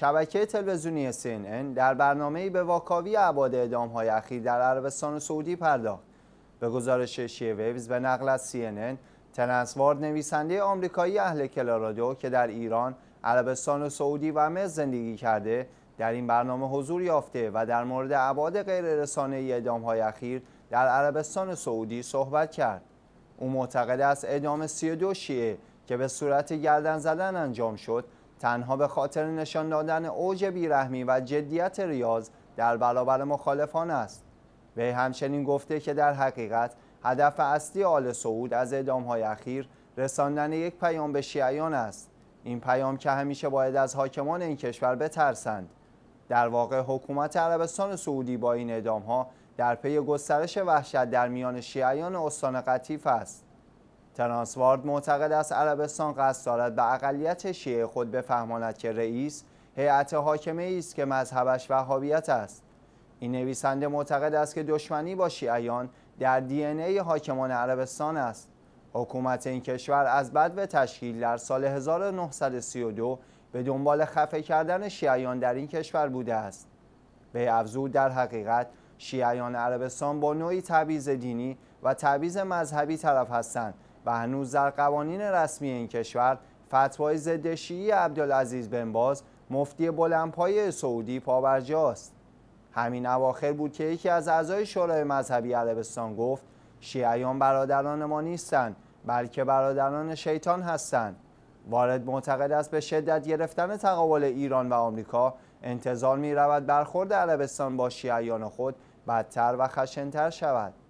شبکه تلویزیونی CNN در برنامه‌ای به واکاوی عباده اعدام‌های اخیر در عربستان سعودی پرداخت. به گزارش شیه ویوز به نقل از CNN، تنسوارد نویسنده آمریکایی اهل کلارادو که در ایران، عربستان سعودی و مصر زندگی کرده، در این برنامه حضور یافته و در مورد غیر غیررسانه‌ای اعدام‌های اخیر در عربستان سعودی صحبت کرد. او معتقد است اعدام 32 شیعه که به صورت گردن زدن انجام شد، تنها به خاطر نشان دادن اوج بیرحمی و جدیت ریاض در برابر مخالفان است وی همچنین گفته که در حقیقت هدف اصلی آل سعود از اعدامهای اخیر رساندن یک پیام به شیعیان است این پیام که همیشه باید از حاکمان این کشور بترسند در واقع حکومت عربستان سعودی با این اعدامها در پی گسترش وحشت در میان شیعیان استان قطیف است ترانسوارد معتقد است عربستان قصد دارد به اقلیت شیعه خود بفهماند که رئیس هیئت حاکمه ای است که مذهبش وهابیت است این نویسنده معتقد است که دشمنی با شیعیان در دی ای حاکمان عربستان است حکومت این کشور از بد تشکیل در سال 1932 به دنبال خفه کردن شیعیان در این کشور بوده است به افزود در حقیقت شیعیان عربستان با نوعی تبعیض دینی و تبعیض مذهبی طرف هستند و هنوز در قوانین رسمی این کشور فتوای ضد شیعی عبدالعزیز بن باز مفتی بلندپایه سعودی پابرجاست همین اواخر بود که یکی از اعضای شورای مذهبی عربستان گفت شیعیان برادران ما نیستند بلکه برادران شیطان هستند وارد معتقد است به شدت گرفتن تقابل ایران و آمریکا انتظار می رود برخورد عربستان با شیعیان خود بدتر و خشنتر شود